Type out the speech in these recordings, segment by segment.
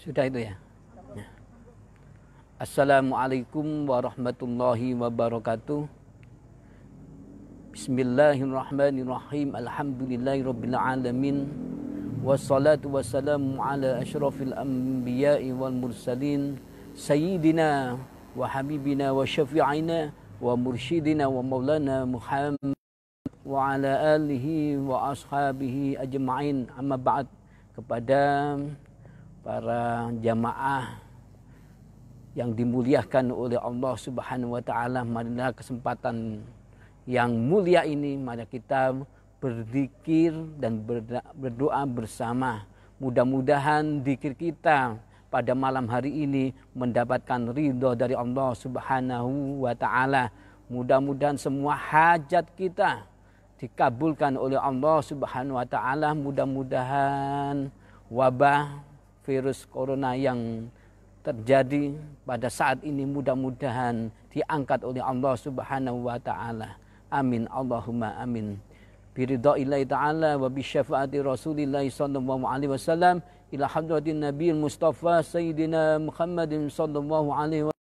Sudah itu ya. ya. Assalamualaikum warahmatullahi wabarakatuh. Bismillahirrahmanirrahim. Alhamdulillahirabbil alamin. Wassalatu wassalamu ala asyrafil anbiya'i wal mursalin sayyidina wa habibina wa syafi'ina wa mursyidina wa maulana Muhammad wa ala alihi wa ashabihi ajma'in amma ba'd kepada para jamaah yang dimuliakan oleh Allah Subhanahu wa taala marilah kesempatan yang mulia ini mari kita berzikir dan berdoa bersama mudah-mudahan zikir kita pada malam hari ini mendapatkan ridho dari Allah Subhanahu wa taala mudah-mudahan semua hajat kita dikabulkan oleh Allah Subhanahu wa taala mudah-mudahan wabah virus corona yang terjadi pada saat ini mudah-mudahan diangkat oleh Allah Subhanahu wa taala. Amin Allahumma amin. Bi ridha'illahi taala wa bi syafa'ati Rasulillah sallallahu alaihi wasallam ila hadratin Nabiil Mustafa Sayyidina Muhammadin sallallahu alaihi wasallam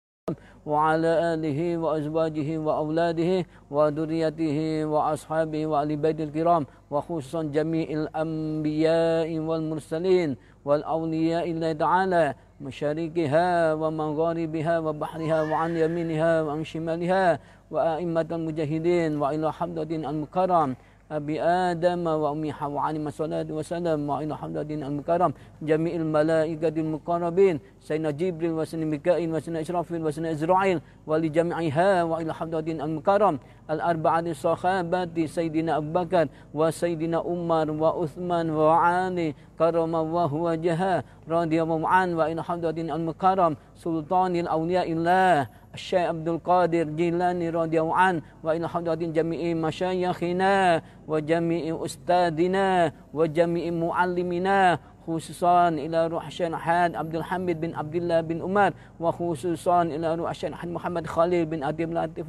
wa ala alihi wa azwajihi wa auladihi wa dhurriyyatihi wa ashabihi wa ali baitil kiram wa khususan jami'il anbiya'i wal mursalin والأولياء الله تعالى مشاركها ومغاربها وبحرها وعن يمينها وعن شمالها وأئمة المجاهدين وإلى حمدة المكرم أبي آدم وأمي حواء عليهما الصلاة والسلام وإن الحمد لله المكرم جميع الملائكة المقربين سيدنا جبريل وسيدنا ميكائيل وسيدنا إسرافيل وسيدنا إزرائيل ولجميعها وإلى الحمد لله المكرم الأربعة الصحابة سيدنا أبو بكر وسيدنا عمر وعثمان وعلي كرم الله وجهه رضي الله عنه وإن الحمد لله المكرم سلطان الأولياء الله الشيخ عبد القادر جيلاني رضي الله عنه وإلى حضرة جميع مشايخنا وجميع أستاذنا وجميع معلمنا خصوصا إلى روح الشيخ أحمد عبد الحميد بن عبد الله بن عمر وخصوصا إلى روح الشيخ محمد خليل بن عبد لاتف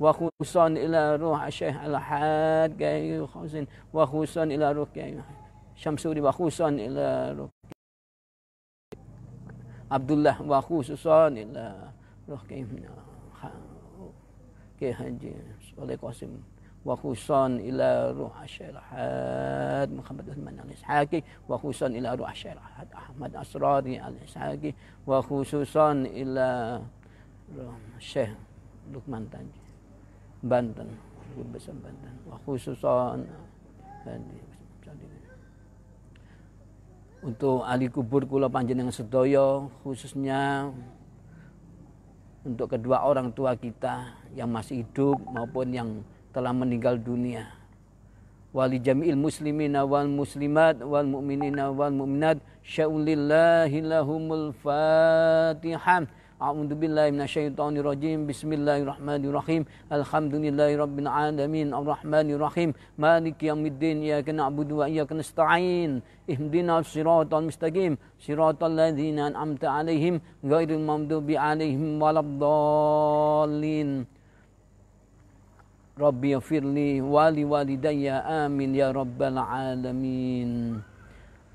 وخصوصا إلى روح الشيخ الحاد جاي حسين وخصوصا إلى روح جاي شمسوري وخصوصا إلى روح عبد الله وخصوصا إلى Loh kaimna ha ke haji oleh Qasim wa khusan ila ruh asyrahat Muhammad Uthman al Ishaqi wa khusan ila ruh asyrahat Ahmad Asrari al Ishaqi wa khususan ila ruh Syekh Lukman Tanji Banten Guru Besar Banten wa khususan untuk ahli kubur kula panjenengan sedaya khususnya untuk kedua orang tua kita yang masih hidup maupun yang telah meninggal dunia. Wali Jamil muslimina wal muslimat wal mu'minina wal mu'minat syaulillahi fatihah. أعوذ بالله من الشيطان الرجيم بسم الله الرحمن الرحيم الحمد لله رب العالمين الرحمن الرحيم مالك يوم الدين إياك نعبد وإياك نستعين اهدنا الصراط المستقيم صراط الذين أنعمت عليهم غير المغضوب عليهم ولا الضالين ربي اغفر لي ولوالدي آمين يا رب العالمين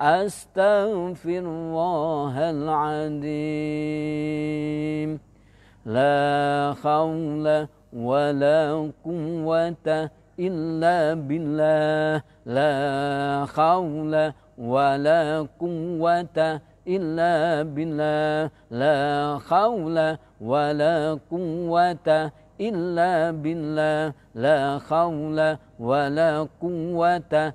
أستغفر الله العظيم لا حول ولا قوة إلا بالله لا حول ولا قوة إلا بالله لا حول ولا قوة إلا بالله لا حول ولا قوة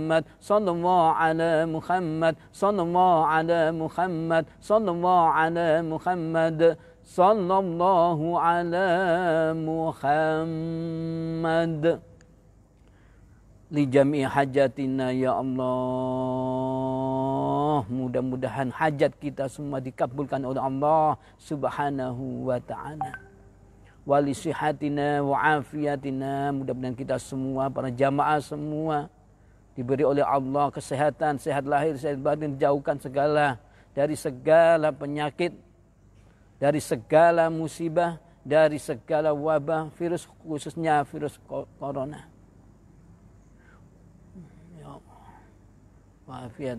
محمد صلى الله على محمد صلى الله على محمد صلى الله على محمد صلى الله على محمد لجميع mudah-mudahan hajat kita semua dikabulkan oleh Allah subhanahu wa ta'ala wali sihatina wa afiatina mudah-mudahan kita semua para jamaah semua diberi oleh Allah kesehatan, sehat lahir, sehat batin, jauhkan segala dari segala penyakit, dari segala musibah, dari segala wabah virus khususnya virus corona. Ya, ya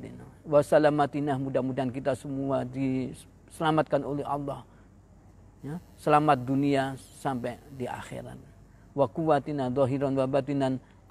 Wassalamatina mudah-mudahan kita semua diselamatkan oleh Allah. Ya, selamat dunia sampai di akhirat. Wa kuwatina dohiron wa batinan.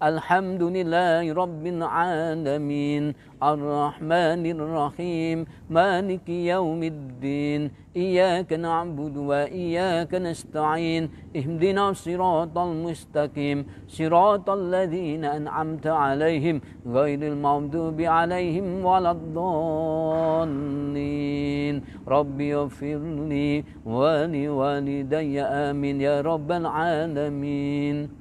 الحمد لله رب العالمين الرحمن الرحيم مالك يوم الدين إياك نعبد وإياك نستعين اهدنا الصراط المستقيم صراط الذين أنعمت عليهم غير المغضوب عليهم ولا الضالين ربي اغفر لي ولوالدي آمين يا رب العالمين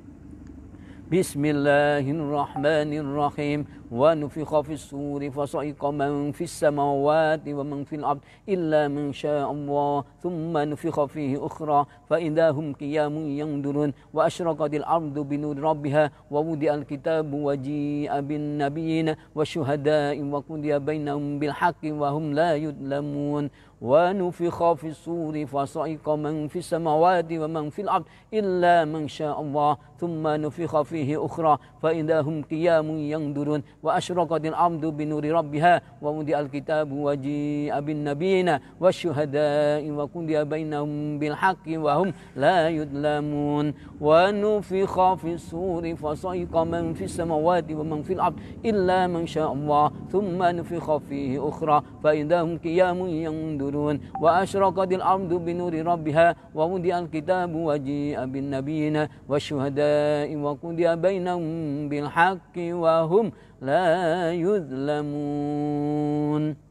بسم الله الرحمن الرحيم ونفخ في الصور فصعق من في السماوات ومن في الأرض إلا من شاء الله ثم نفخ فيه أخرى فإذا هم قيام ينظرون وأشرقت الأرض بنور ربها ووضع الكتاب وجيء بالنبيين والشهداء وقضي بينهم بالحق وهم لا يظلمون ونفخ في الصور فصعق من في السماوات ومن في الأرض إلا من شاء الله ثم نفخ فيه أخرى فإذا هم قيام ينظرون وأشرقت الأرض بنور ربها ووضع الكتاب وجيء بالنبيين والشهداء وقضي بينهم بالحق وهم لا يظلمون ونفخ في الصور فصعق من في السماوات ومن في الأرض إلا من شاء الله ثم نفخ فيه أخرى فإذا هم قيام ينظرون يعدلون وأشرقت الأرض بنور ربها ووضع الكتاب وجيء بالنبيين والشهداء وقضي بينهم بالحق وهم لا يظلمون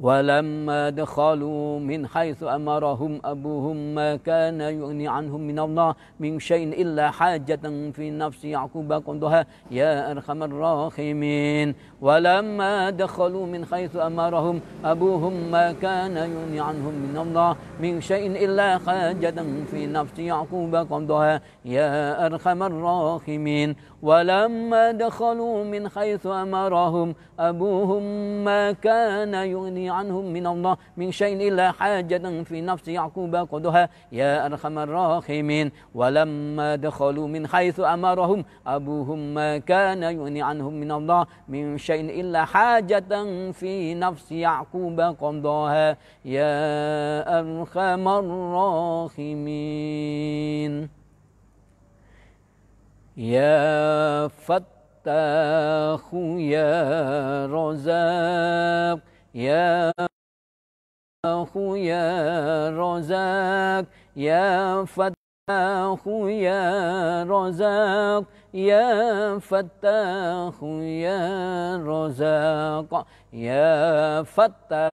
ولما دخلوا من حيث أمرهم أبوهم ما كان يغني عنهم من الله من شيء إلا حاجة في نفس يعقوب قضها يا أرحم الراحمين ولما دخلوا من حيث أمرهم أبوهم ما كان يغني عنهم من الله من شيء إلا حاجة في نفس يعقوب قضاها يا أرحم الراحمين ولما دخلوا من حيث أمرهم أبوهم ما كان يغني عنهم من الله من شيء إلا حاجة في نفس يعقوب قضاها يا أرحم الراحمين ولما دخلوا من حيث أمرهم أبوهم ما كان يغني عنهم من الله من شيء شيء إلا حاجة في نفس يعقوب قضاها يا أرحم الراحمين يا فتاح يا رزاق يا يا رزاق يا فتاح فتاح يا رزاق يا فتاح يا رزاق يا فتاح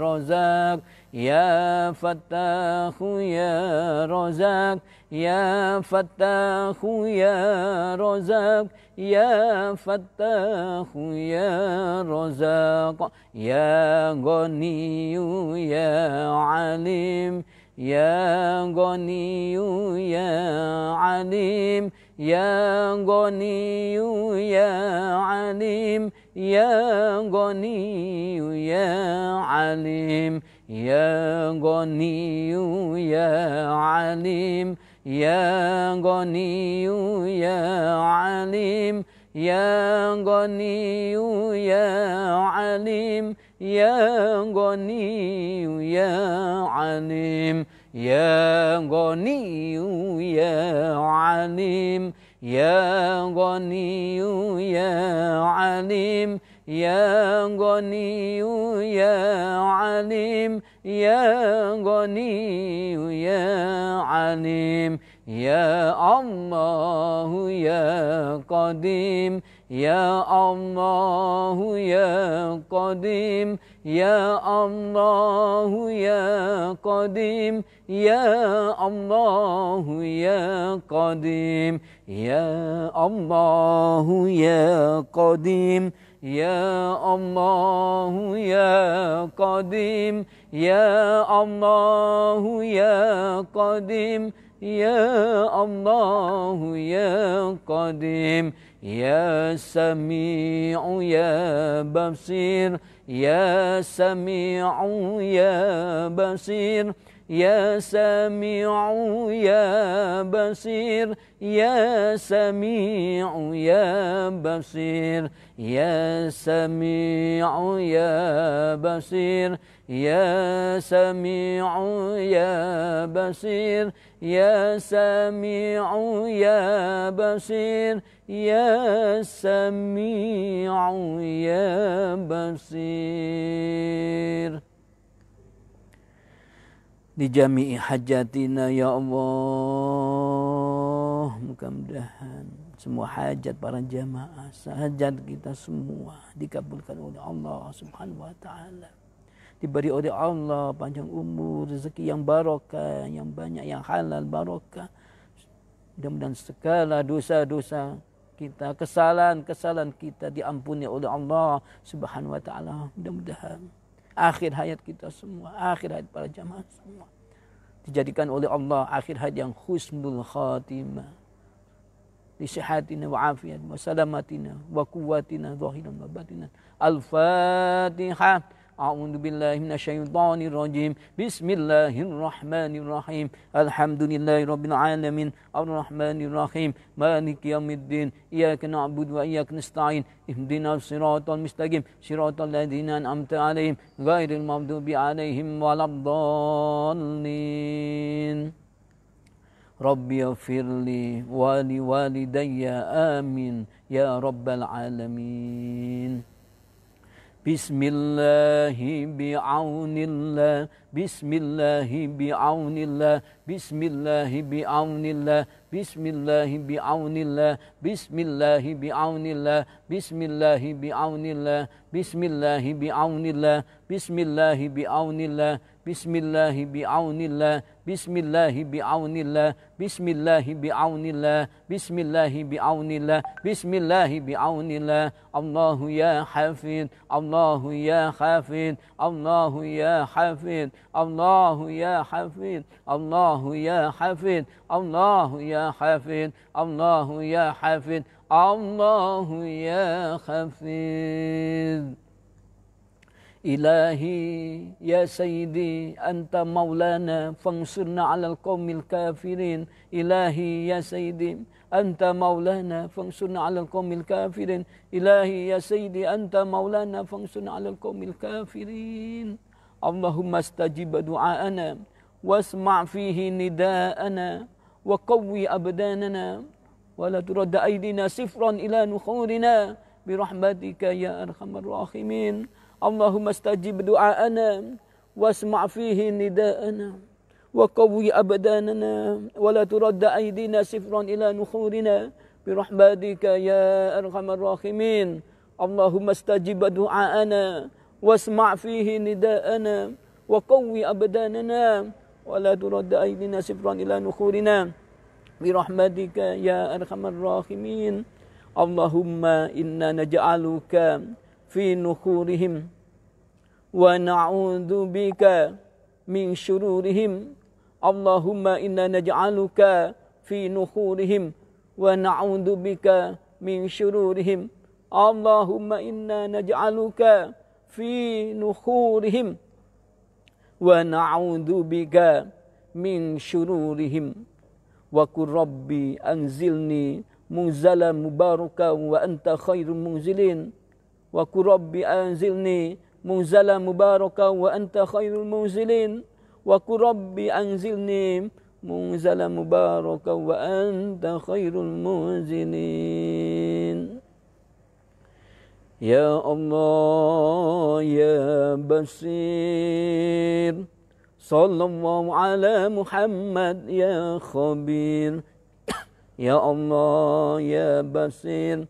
رزاق يا فتاح يا رزاق يا فتاح يا رزاق يا فتاح يا رزاق يا غني يا عليم يا غني يا عليم يا غني يا عليم يا غني يا عليم يا غني يا عليم يا غني يا عليم يا غني يا عليم يا غني يا عليم يا غني يا عليم يا غني يا عليم يا غني يا عليم يا غني يا عليم يا الله يا قديم يا الله يا قديم يا الله يا قديم يا الله يا قديم يا الله يا قديم يا الله يا قديم يا الله يا قديم يا الله يا قديم يا سميع يا بصير يا سميع يا بصير يا سميع يا بصير يا سميع يا بصير يا سميع يا بصير يا سميع يا بصير يا سميع يا بصير يا سميع يا بصير di jami'i hajatina ya Allah mudah semua hajat para jamaah hajat kita semua dikabulkan oleh Allah Subhanahu wa taala diberi oleh Allah panjang umur, rezeki yang barokah, yang banyak yang halal barokah. Mudah-mudahan segala dosa-dosa kita, kesalahan-kesalahan kita diampuni oleh Allah Subhanahu wa taala. Mudah-mudahan akhir hayat kita semua, akhir hayat para jamaah semua dijadikan oleh Allah akhir hayat yang husnul khatimah. Di Disihatina wa afiat wa salamatina wa quwwatina zahiran wa batinan. Al-Fatihah. أعوذ بالله من الشيطان الرجيم بسم الله الرحمن الرحيم الحمد لله رب العالمين الرحمن الرحيم مالك يوم الدين إياك نعبد وإياك نستعين اهدنا الصراط المستقيم صراط الذين أنعمت عليهم غير المغضوب عليهم ولا الضالين ربي اغفر لي ولوالدي آمين يا رب العالمين بسم الله بعون الله بسم الله بعون الله بسم الله بعون الله بسم الله بعون الله بسم الله بعون الله بسم الله بعون الله بسم الله بعون الله بسم الله بعون الله بسم الله بعون الله بسم الله بعون الله بسم الله بعون الله بسم الله بعون الله بسم الله بعون الله الله يا حافظ الله يا حافظ الله يا حافظ الله يا حافظ الله يا حافظ الله يا حفيظ الله يا حفيظ الله يا حفيظ إلهي يا سيدي أنت مولانا فانصرنا على القوم الكافرين إلهي يا سيدي أنت مولانا فانصرنا على القوم الكافرين إلهي يا سيدي أنت مولانا فانصرنا على القوم الكافرين اللهم استجب دعاءنا واسمع فيه نداءنا وقوي أبداننا ولا ترد أيدينا سفرا إلى نخورنا برحمتك يا أرحم الراحمين اللهم استجب دعاءنا واسمع فيه نداءنا وقوي أبداننا ولا ترد أيدينا سفرا إلى نخورنا برحمتك يا أرحم الراحمين اللهم استجب دعاءنا واسمع فيه نداءنا وقوي أبداننا ولا ترد أيدينا سفرا إلى نخورنا برحمتك يا أرحم الراحمين اللهم إنا نجعلك في نخورهم ونعوذ بك من شرورهم اللهم إنا نجعلك في نخورهم ونعوذ بك من شرورهم اللهم إنا نجعلك في نخورهم ونعوذ بك من شرورهم وقل ربي أنزلني منزلا مباركا وأنت خير المنزلين وقل ربي أنزلني منزلا مباركا وأنت خير المنزلين وقل ربي أنزلني منزلا مباركا وأنت خير المنزلين يا الله يا بصير صلى الله على محمد يا خبير يا الله يا بصير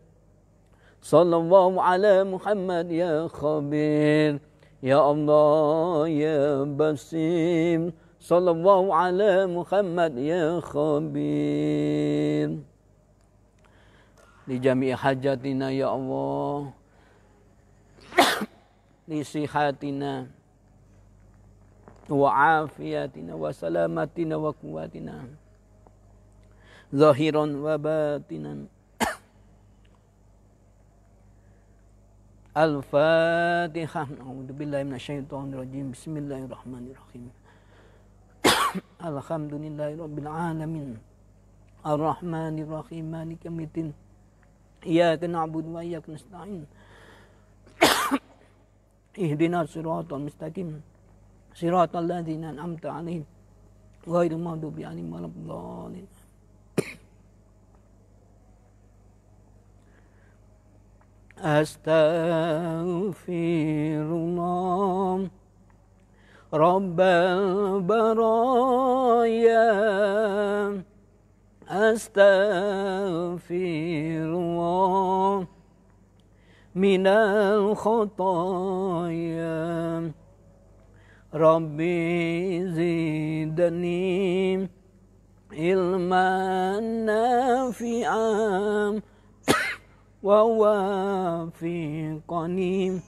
صلى الله على محمد يا خبير يا الله يا بصير صلى الله على محمد يا خبير لجميع حاجاتنا يا الله لصحتنا وعافيتنا وسلامتنا وقوتنا ظاهرا وباطنا الفاتحة أعوذ بالله من الشيطان الرجيم بسم الله الرحمن الرحيم الحمد لله رب العالمين الرحمن الرحيم مالك يوم الدين إياك نعبد وإياك نستعين اهدنا الصراط المستقيم صراط الذين أنعمت عليهم غير المغضوب عليهم ولا الضالين أستغفر الله رب البرايا أستغفر الله من الخطايا ربي زدني علما نافعا ووافقني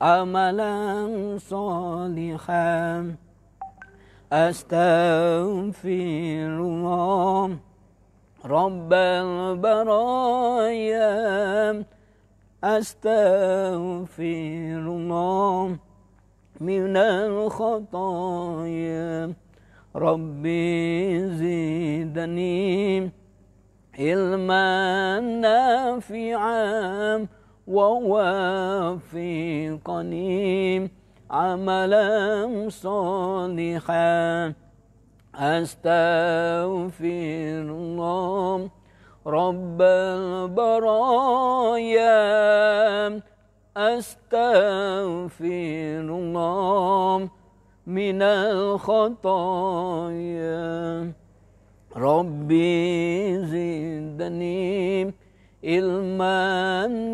عملا صالحا أستغفر الله رب البرايا أستغفر الله من الخطايا ربي زدني علما نافعا ووافقني عملا صالحا أستغفر الله رب البرايا أستغفر الله من الخطايا ربي زدني علما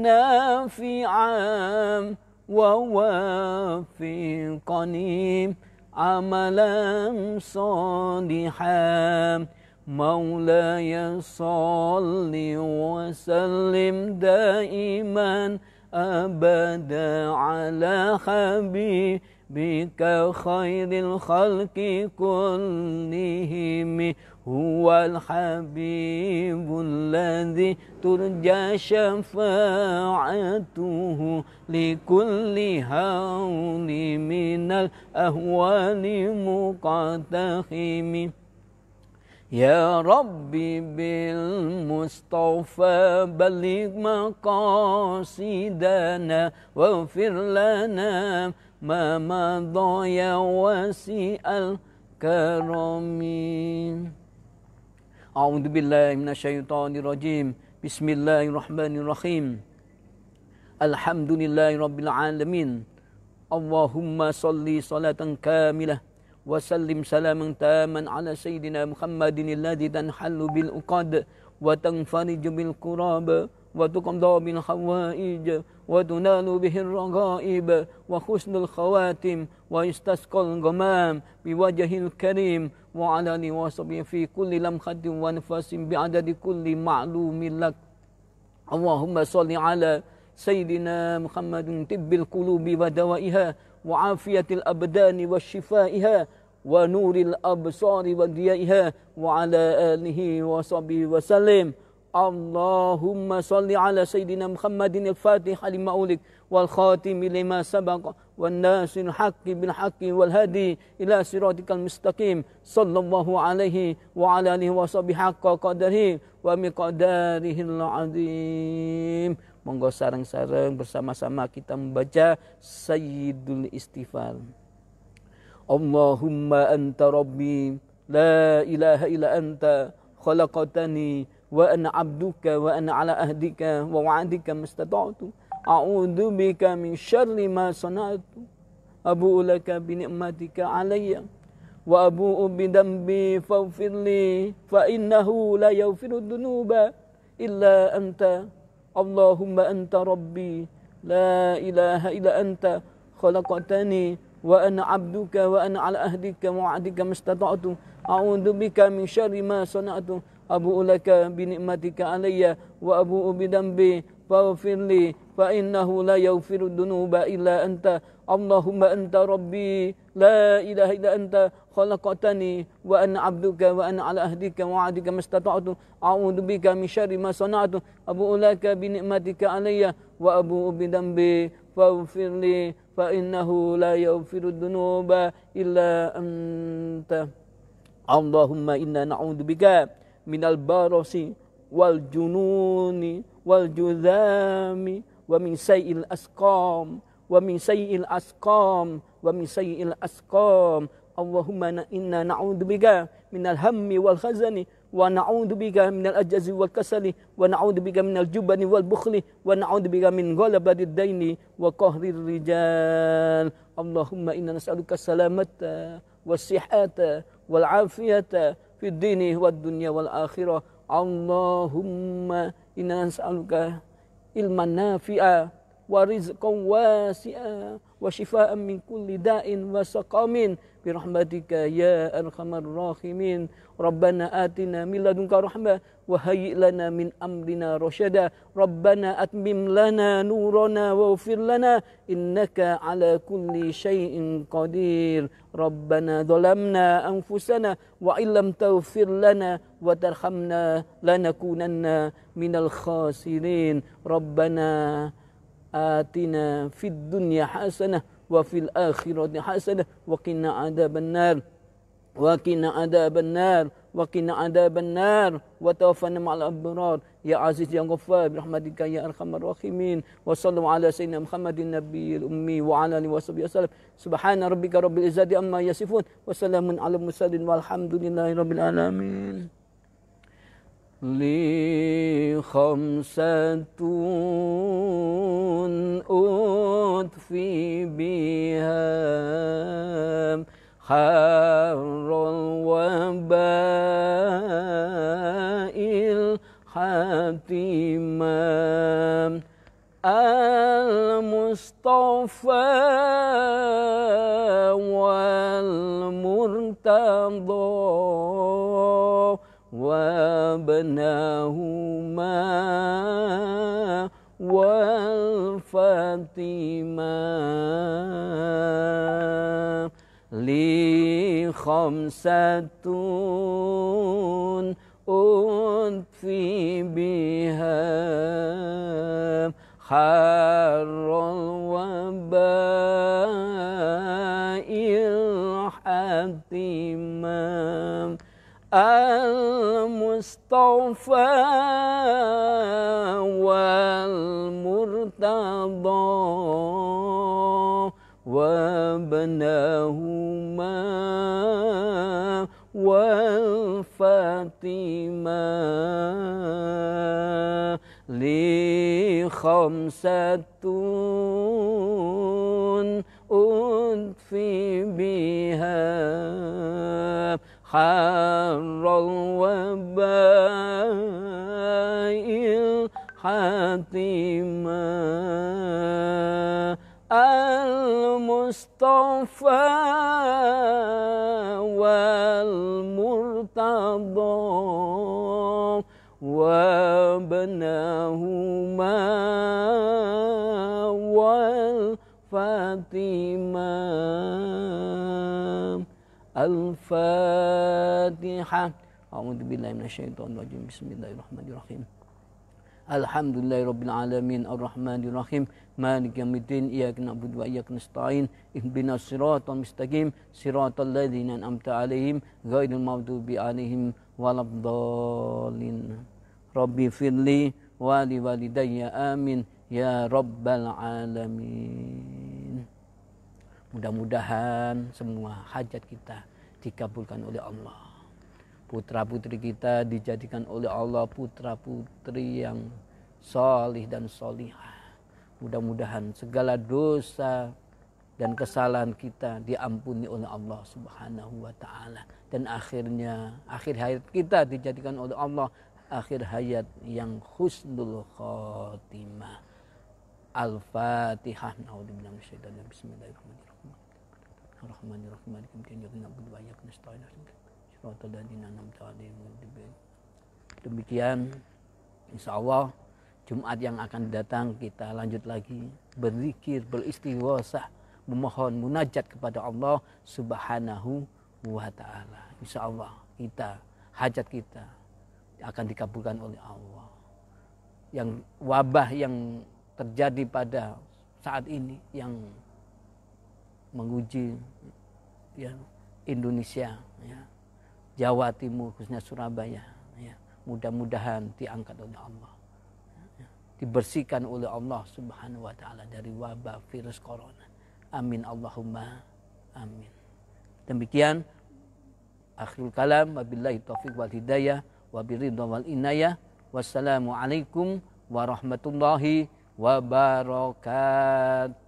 نافعا ووافقني عملا صالحا مولاي صل وسلم دائما أبدا على حبيبك خير الخلق كلهم هو الحبيب الذي ترجى شفاعته لكل هول من الأهوال مقتحم يا ربي بالمصطفى بلغ مقاصدنا واغفر لنا ما مضى يا واسع الكرم أعوذ بالله من الشيطان الرجيم بسم الله الرحمن الرحيم الحمد لله رب العالمين اللهم صل صلاة كاملة وسلم سلاما تاما على سيدنا محمد الذي تنحل بالأقاد وتنفرج بالقراب وتقضى بالحوائج وتنال به الرغائب وحسن الخواتم ويستسقى الغمام بوجه الكريم وعلى نواصب في كل لمحة ونفس بعدد كل معلوم لك اللهم صل على سيدنا محمد طب القلوب ودوائها وعافية الأبدان وشفائها ونور الأبصار وضيائها وعلى آله وصحبه وسلم اللهم صل على سيدنا محمد الفاتح لما أولك والخاتم لما سبق والناس الحق بالحق والهدي إلى صراطك المستقيم صلى الله عليه وعلى آله وصحبه حق قدره ومقداره العظيم Monggo sarang-sarang bersama-sama kita membaca Sayyidul Istighfar. Allahumma anta rabbi la ilaha ila anta khalaqtani wa ana abduka wa ana ala ahdika wa wa'adika mastata'tu a'udzu bika min syarri ma sana'tu abu ulaka bi ni'matika alayya wa abu bi dambi faghfirli fa innahu la yaghfiru dhunuba illa anta Allahumma anta rabbi la ilaha illa anta khalaqtani wa ana abduka wa ana ala ahdika wa ahdika mustata'tu a'udhu bika min syarri ma sana'tu abu'u laka bi ni'matika alayya wa abu'u bi dambi faghfirli fa innahu la yaghfiru dhunuba illa anta اللهم أنت ربي لا إله إلا أنت خلقتني وأنا عبدك وأنا على أهدك وعدك ما استطعت أعوذ بك من شر ما صنعت أبوء لك بنعمتك علي وأبوء بذنبي فاغفر لي فإنه لا يغفر الذنوب إلا أنت اللهم إنا نعوذ بك من البرص والجنون والجذام ومن سيء الأسقام ومن سيء الأسقام ومن سيء الأسقام اللهم إنا نعوذ بك من الهم والخزن ونعوذ بك من الأجز والكسل ونعوذ بك من الجبن والبخل ونعوذ بك من غلبة الدين وقهر الرجال اللهم إنا نسألك السلامة والصحة والعافية في الدين والدنيا والآخرة اللهم إنا نسألك علما نافعا ورزقا واسعا وشفاء من كل داء وسقم برحمتك يا أرحم الراحمين ربنا آتنا من لدنك رحمة وهيئ لنا من أمرنا رشدا ربنا أتمم لنا نورنا واغفر لنا إنك على كل شيء قدير ربنا ظلمنا أنفسنا وإن لم تغفر لنا وترحمنا لنكونن من الخاسرين ربنا آتنا في الدنيا حسنة وفي الآخرة حسنة وقنا عذاب النار وقنا عذاب النار وقنا عذاب النار وتوفنا مع الأبرار يا عزيز يا غفار برحمتك يا أرحم الراحمين وصلوا على سيدنا محمد النبي الأمي وعلى آله وصحبه وسلم سبحان ربك رب العزة عما يصفون وسلام على المرسلين والحمد لله رب العالمين لي خمسة أطفي بها حر الوباء الحتيمة المصطفى والمرتضى وابناهما والفاطمة لي خمسة أنفي بها خمسة أدفي بها حر الوباء الحاتمة المصطفى والمرتضى وابنهما الرحمن الفاتحة أعوذ بالله من الشيطان الرجيم بسم الله الرحمن الرحيم الحمد لله رب العالمين الرحمن الرحيم مالك يوم الدين إياك نعبد وإياك نستعين اهدنا الصراط المستقيم صراط الذين أنعمت عليهم غير المغضوب عليهم ولا الضالين ربي اغفر لي ولوالدي آمين يا رب العالمين Mudah-mudahan semua hajat kita dikabulkan oleh Allah. Putra-putri kita dijadikan oleh Allah putra-putri yang solih dan solihah. Mudah-mudahan segala dosa dan kesalahan kita diampuni oleh Allah Subhanahu wa taala dan akhirnya akhir hayat kita dijadikan oleh Allah akhir hayat yang husnul khotimah. Al-Fatihah. Nauzubillahi minasyaitonir rajim. Bismillahirrahmanirrahim. الرحمن الرحيم مالك يوم nak جزاك الله خير كنا استعينا منك شرط الدين demikian insya Allah Jumat yang akan datang kita lanjut lagi berzikir beristighosah memohon munajat kepada Allah Subhanahu wa taala. Allah kita hajat kita akan dikabulkan oleh Allah. Yang wabah yang terjadi pada saat ini yang menguji ya, Indonesia, ya, Jawa Timur khususnya Surabaya. Ya. Mudah-mudahan diangkat oleh Allah, ya. dibersihkan oleh Allah Subhanahu Wa Taala dari wabah virus corona. Amin Allahumma amin. Demikian akhirul kalam wabillahi taufiq wal hidayah wabiridha wal inayah wassalamu warahmatullahi wabarakatuh.